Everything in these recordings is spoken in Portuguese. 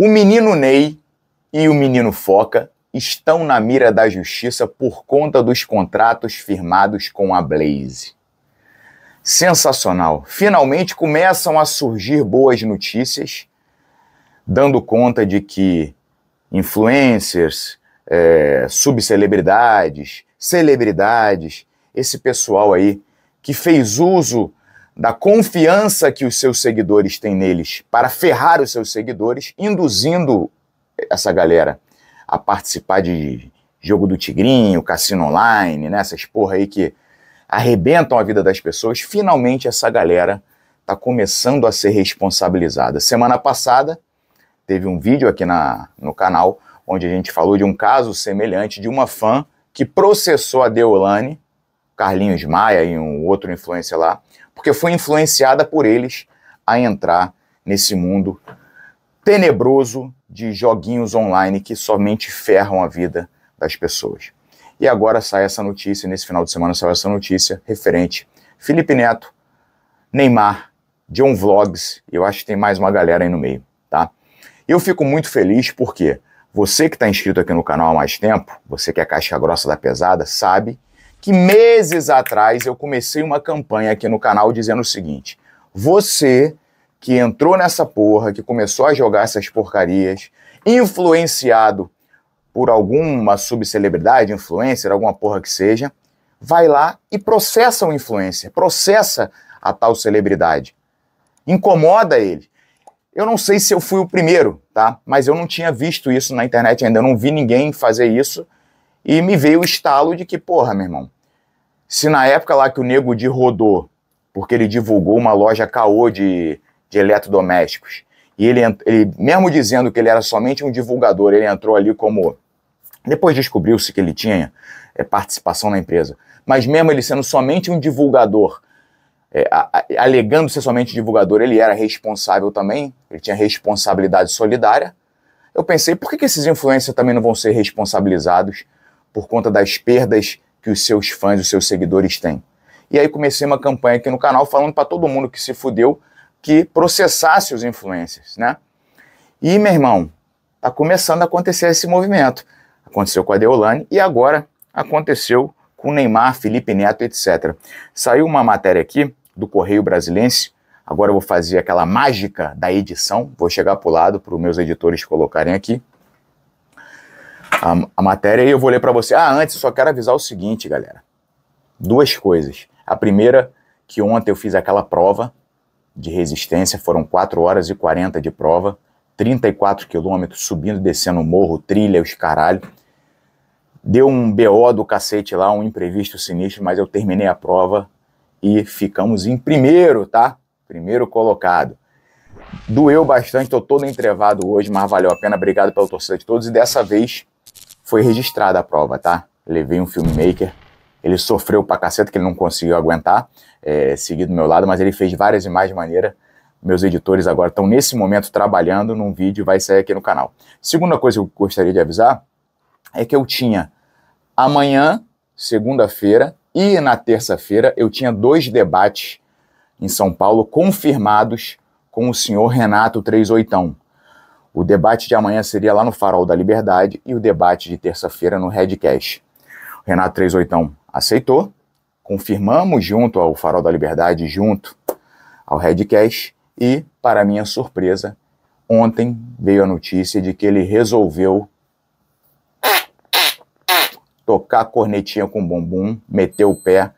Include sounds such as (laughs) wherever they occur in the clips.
O menino Ney e o menino Foca estão na mira da justiça por conta dos contratos firmados com a Blaze. Sensacional! Finalmente começam a surgir boas notícias, dando conta de que influencers, é, subcelebridades, celebridades, esse pessoal aí que fez uso da confiança que os seus seguidores têm neles para ferrar os seus seguidores, induzindo essa galera a participar de jogo do Tigrinho, cassino online, né? essas porra aí que arrebentam a vida das pessoas. Finalmente essa galera está começando a ser responsabilizada. Semana passada teve um vídeo aqui na, no canal onde a gente falou de um caso semelhante de uma fã que processou a Deolane, Carlinhos Maia e um outro influencer lá, porque foi influenciada por eles a entrar nesse mundo tenebroso de joguinhos online que somente ferram a vida das pessoas. E agora sai essa notícia, nesse final de semana saiu essa notícia referente Felipe Neto, Neymar, John Vlogs, eu acho que tem mais uma galera aí no meio, tá? Eu fico muito feliz porque você que está inscrito aqui no canal há mais tempo, você que é caixa grossa da pesada, sabe que meses atrás eu comecei uma campanha aqui no canal dizendo o seguinte: você que entrou nessa porra, que começou a jogar essas porcarias, influenciado por alguma subcelebridade, influencer, alguma porra que seja, vai lá e processa o influencer, processa a tal celebridade. Incomoda ele. Eu não sei se eu fui o primeiro, tá? Mas eu não tinha visto isso na internet ainda, eu não vi ninguém fazer isso e me veio o estalo de que, porra, meu irmão, se na época lá que o Nego de rodou, porque ele divulgou uma loja caô de, de eletrodomésticos, e ele, ele, mesmo dizendo que ele era somente um divulgador, ele entrou ali como. Depois descobriu-se que ele tinha é, participação na empresa. Mas mesmo ele sendo somente um divulgador, é, a, a, alegando ser somente divulgador, ele era responsável também, ele tinha responsabilidade solidária. Eu pensei, por que, que esses influencers também não vão ser responsabilizados? por conta das perdas que os seus fãs, os seus seguidores têm. E aí comecei uma campanha aqui no canal falando para todo mundo que se fudeu que processasse os influencers, né? E, meu irmão, tá começando a acontecer esse movimento. Aconteceu com a Deolane e agora aconteceu com Neymar, Felipe Neto, etc. Saiu uma matéria aqui do Correio Brasilense. Agora eu vou fazer aquela mágica da edição. Vou chegar pro lado para os meus editores colocarem aqui a, a matéria e eu vou ler para você. Ah, antes, só quero avisar o seguinte, galera. Duas coisas. A primeira, que ontem eu fiz aquela prova de resistência, foram 4 horas e 40 de prova, 34 quilômetros, subindo descendo o morro, trilha, os caralho. Deu um BO do cacete lá, um imprevisto sinistro, mas eu terminei a prova e ficamos em primeiro, tá? Primeiro colocado. Doeu bastante, tô todo entrevado hoje, mas valeu a pena. Obrigado pela torcida de todos e dessa vez foi registrada a prova, tá? Levei um filmmaker, ele sofreu pra caceta que ele não conseguiu aguentar, é, seguir do meu lado, mas ele fez várias imagens maneira. Meus editores agora estão nesse momento trabalhando num vídeo, vai sair aqui no canal. Segunda coisa que eu gostaria de avisar é que eu tinha amanhã, segunda-feira, e na terça-feira eu tinha dois debates em São Paulo confirmados com o senhor Renato 381. O debate de amanhã seria lá no Farol da Liberdade e o debate de terça-feira no Redcast. O Renato 38 aceitou, confirmamos junto ao Farol da Liberdade, junto ao Redcast, e, para minha surpresa, ontem veio a notícia de que ele resolveu tocar a cornetinha com bumbum, meteu o pé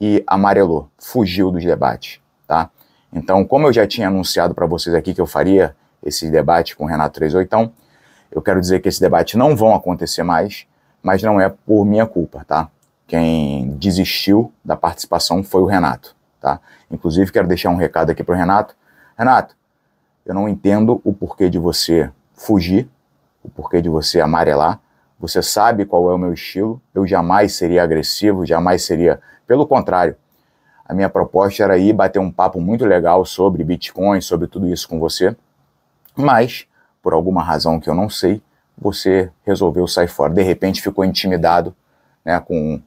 e amarelou, fugiu dos debates, tá? Então, como eu já tinha anunciado para vocês aqui que eu faria esse debate com o Renato 381, então, Eu quero dizer que esse debate não vão acontecer mais, mas não é por minha culpa, tá? Quem desistiu da participação foi o Renato, tá? Inclusive quero deixar um recado aqui para o Renato. Renato, eu não entendo o porquê de você fugir, o porquê de você amarelar. Você sabe qual é o meu estilo. Eu jamais seria agressivo, jamais seria. Pelo contrário, a minha proposta era ir bater um papo muito legal sobre Bitcoin, sobre tudo isso com você. Mas, por alguma razão que eu não sei, você resolveu sair fora. De repente ficou intimidado né, com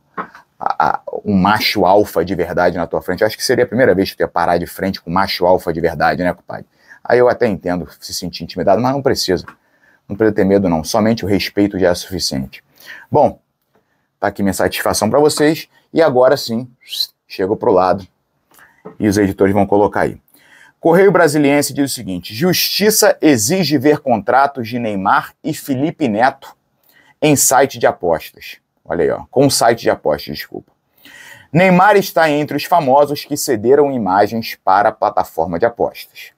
a, a, um macho alfa de verdade na tua frente. acho que seria a primeira vez que tu ia parar de frente com um macho alfa de verdade, né, compadre? Aí eu até entendo se sentir intimidado, mas não precisa. Não precisa ter medo, não. Somente o respeito já é suficiente. Bom, tá aqui minha satisfação para vocês. E agora sim, chego pro lado e os editores vão colocar aí. Correio Brasiliense diz o seguinte: Justiça exige ver contratos de Neymar e Felipe Neto em site de apostas. Olha aí, ó, com site de apostas, desculpa. Neymar está entre os famosos que cederam imagens para a plataforma de apostas.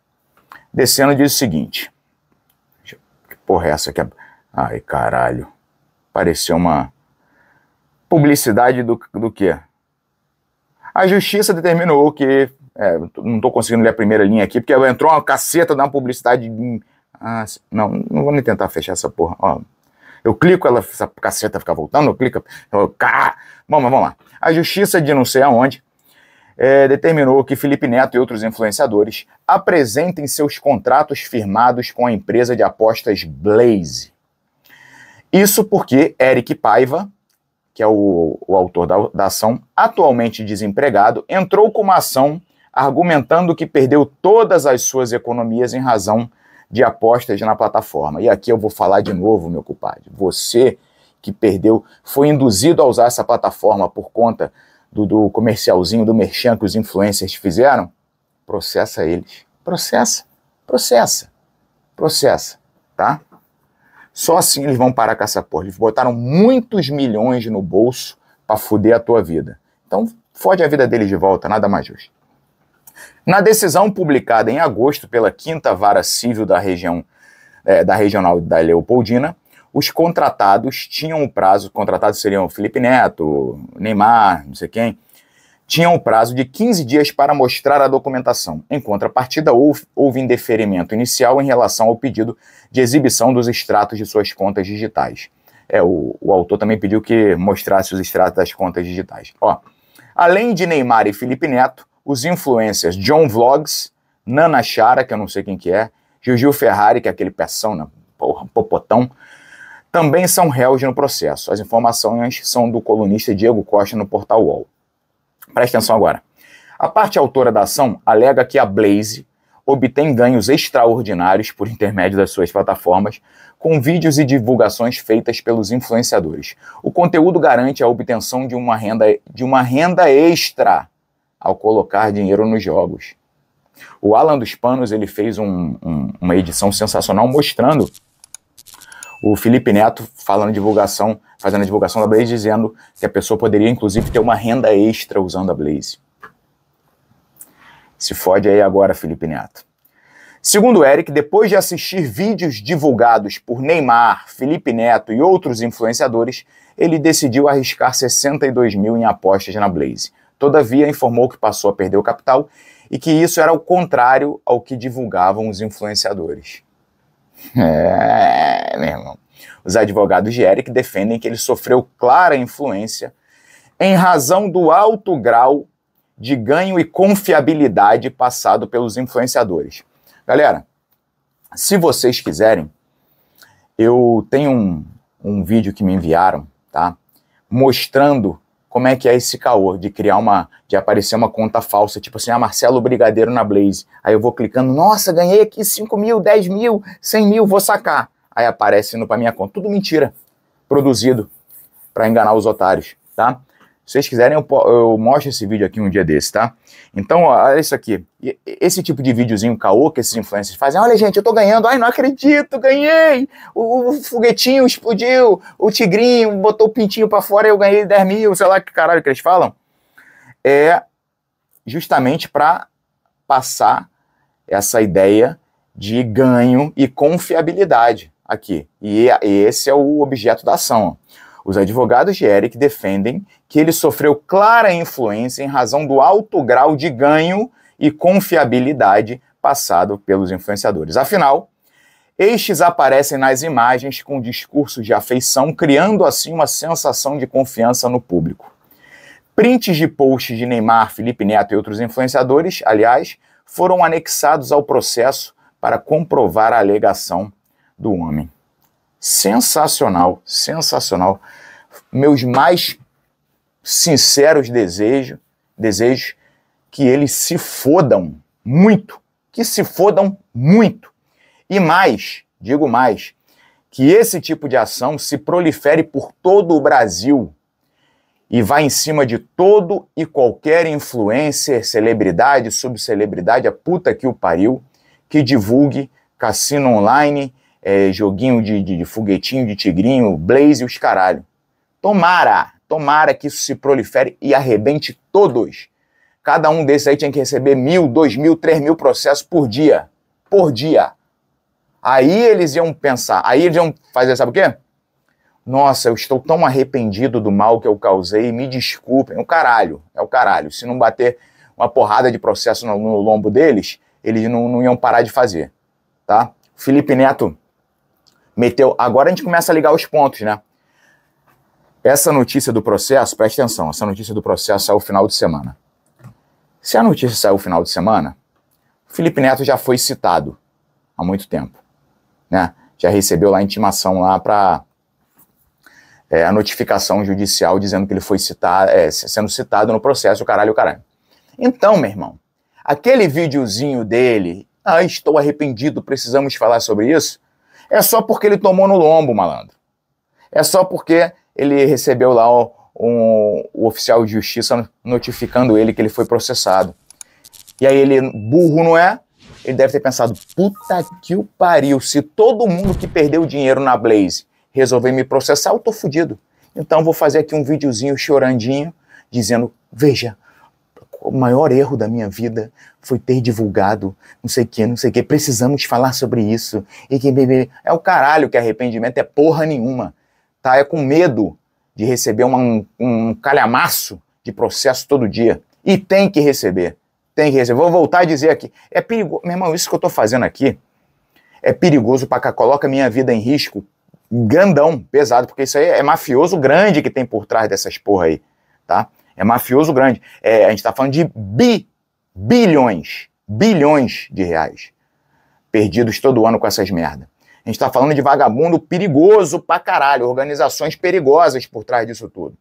Descendo diz o seguinte: Que porra é essa aqui? Ai, caralho. Pareceu uma publicidade do, do quê? A justiça determinou que é, não estou conseguindo ler a primeira linha aqui, porque entrou uma caceta da publicidade. Ah, não, não vou nem tentar fechar essa porra. Ó, eu clico, ela, essa caceta fica voltando, eu clico. Eu, cá, vamos, vamos lá. A justiça de não sei aonde é, determinou que Felipe Neto e outros influenciadores apresentem seus contratos firmados com a empresa de apostas Blaze. Isso porque Eric Paiva, que é o, o autor da, da ação, atualmente desempregado, entrou com uma ação argumentando que perdeu todas as suas economias em razão de apostas na plataforma. E aqui eu vou falar de novo, meu compadre. Você que perdeu foi induzido a usar essa plataforma por conta do, do comercialzinho, do merchan que os influencers fizeram? Processa eles. Processa. Processa. Processa. Tá? Só assim eles vão parar com essa porra. Eles botaram muitos milhões no bolso para fuder a tua vida. Então, fode a vida deles de volta, nada mais justo. Na decisão publicada em agosto pela Quinta Vara Civil da região é, da regional da Leopoldina, os contratados tinham o prazo, contratados seriam Felipe Neto, Neymar, não sei quem, tinham o prazo de 15 dias para mostrar a documentação. Em contrapartida, houve, houve indeferimento inicial em relação ao pedido de exibição dos extratos de suas contas digitais. É, o, o autor também pediu que mostrasse os extratos das contas digitais. Ó, além de Neymar e Felipe Neto, os influencers John Vlogs, Nana Chara, que eu não sei quem que é, Gil Ferrari, que é aquele peção, né? Porra, popotão, também são réus no processo. As informações são do colunista Diego Costa no portal UOL. Presta atenção agora. A parte autora da ação alega que a Blaze obtém ganhos extraordinários por intermédio das suas plataformas, com vídeos e divulgações feitas pelos influenciadores. O conteúdo garante a obtenção de uma renda, de uma renda extra ao colocar dinheiro nos jogos. O Alan dos Panos ele fez um, um, uma edição sensacional mostrando o Felipe Neto falando divulgação, fazendo a divulgação da Blaze, dizendo que a pessoa poderia inclusive ter uma renda extra usando a Blaze. Se fode aí agora, Felipe Neto. Segundo o Eric, depois de assistir vídeos divulgados por Neymar, Felipe Neto e outros influenciadores, ele decidiu arriscar 62 mil em apostas na Blaze. Todavia, informou que passou a perder o capital e que isso era o contrário ao que divulgavam os influenciadores. É, meu irmão. Os advogados de Eric defendem que ele sofreu clara influência em razão do alto grau de ganho e confiabilidade passado pelos influenciadores. Galera, se vocês quiserem, eu tenho um, um vídeo que me enviaram, tá? Mostrando como é que é esse caô de criar uma, de aparecer uma conta falsa, tipo assim, ah, Marcelo Brigadeiro na Blaze. Aí eu vou clicando, nossa, ganhei aqui 5 mil, 10 mil, 100 mil, vou sacar. Aí aparece indo pra minha conta, tudo mentira, produzido para enganar os otários, tá? Se vocês quiserem, eu, eu, mostro esse vídeo aqui um dia desse, tá? Então, olha isso aqui. Esse tipo de videozinho caô que esses influencers fazem. Olha, gente, eu tô ganhando. Ai, não acredito, ganhei. O, o foguetinho explodiu. O tigrinho botou o pintinho para fora e eu ganhei 10 mil. Sei lá que caralho que eles falam. É justamente para passar essa ideia de ganho e confiabilidade aqui. e esse é o objeto da ação. Os advogados de Eric defendem que ele sofreu clara influência em razão do alto grau de ganho e confiabilidade passado pelos influenciadores. Afinal, estes aparecem nas imagens com discursos de afeição, criando assim uma sensação de confiança no público. Prints de posts de Neymar, Felipe Neto e outros influenciadores, aliás, foram anexados ao processo para comprovar a alegação do homem. Sensacional, sensacional. Meus mais sinceros desejos, desejos que eles se fodam muito, que se fodam muito. E mais, digo mais, que esse tipo de ação se prolifere por todo o Brasil e vá em cima de todo e qualquer influencer, celebridade, subcelebridade, a puta que o pariu, que divulgue cassino online, é, joguinho de, de, de foguetinho, de tigrinho, blaze e os caralho. Tomara, Tomara que isso se prolifere e arrebente todos. Cada um desses aí tinha que receber mil, dois mil, três mil processos por dia. Por dia. Aí eles iam pensar, aí eles iam fazer, sabe o quê? Nossa, eu estou tão arrependido do mal que eu causei, me desculpem. É o caralho, é o caralho. Se não bater uma porrada de processo no, no lombo deles, eles não, não iam parar de fazer, tá? Felipe Neto meteu. Agora a gente começa a ligar os pontos, né? Essa notícia do processo, preste atenção, essa notícia do processo saiu final de semana. Se a notícia saiu final de semana, Felipe Neto já foi citado há muito tempo, né? Já recebeu lá a intimação lá para é, a notificação judicial dizendo que ele foi citado, é, sendo citado no processo, o caralho, o caralho. Então, meu irmão, aquele videozinho dele, ah, estou arrependido, precisamos falar sobre isso, é só porque ele tomou no lombo, malandro. É só porque ele recebeu lá o, um, o oficial de justiça notificando ele que ele foi processado. E aí ele, burro não é? Ele deve ter pensado, puta que o pariu, se todo mundo que perdeu dinheiro na Blaze resolver me processar, eu tô fudido. Então vou fazer aqui um videozinho chorandinho, dizendo, veja, o maior erro da minha vida foi ter divulgado, não sei o que, não sei o que, precisamos falar sobre isso. E que é o caralho que arrependimento é porra nenhuma tá? É com medo de receber uma, um, calhamaço de processo todo dia. E tem que receber. Tem que receber. Vou voltar a dizer aqui. É perigoso. Meu irmão, isso que eu estou fazendo aqui é perigoso para cá. Coloca minha vida em risco grandão, pesado, porque isso aí é mafioso grande que tem por trás dessas porra aí, tá? É mafioso grande. É, a gente está falando de bi, bilhões, bilhões de reais perdidos todo ano com essas merda. A gente está falando de vagabundo perigoso pra caralho, organizações perigosas por trás disso tudo.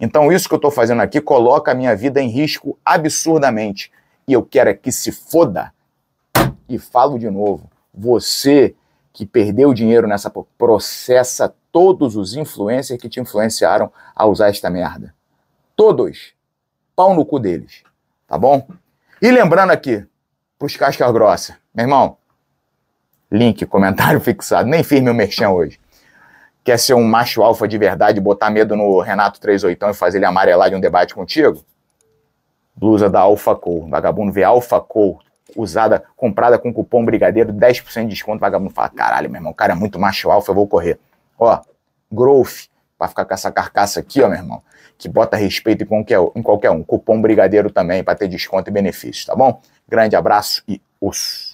Então, isso que eu estou fazendo aqui coloca a minha vida em risco absurdamente. E eu quero é que se foda. E falo de novo: você que perdeu dinheiro nessa processa todos os influencers que te influenciaram a usar esta merda. Todos. Pau no cu deles. Tá bom? E lembrando aqui, pros casca grossa, meu irmão, Link, comentário (laughs) fixado. Nem fiz meu merchan hoje. Quer ser um macho alfa de verdade, botar medo no Renato 38 e fazer ele amarelar de um debate contigo? Blusa da Alfa Cor. Vagabundo vê Alfa Cor usada, comprada com cupom brigadeiro, 10% de desconto. Vagabundo fala: caralho, meu irmão, o cara é muito macho alfa, eu vou correr. Ó, Growth, pra ficar com essa carcaça aqui, ó, meu irmão, que bota respeito em qualquer, em qualquer um. Cupom brigadeiro também, para ter desconto e benefícios, tá bom? Grande abraço e osso.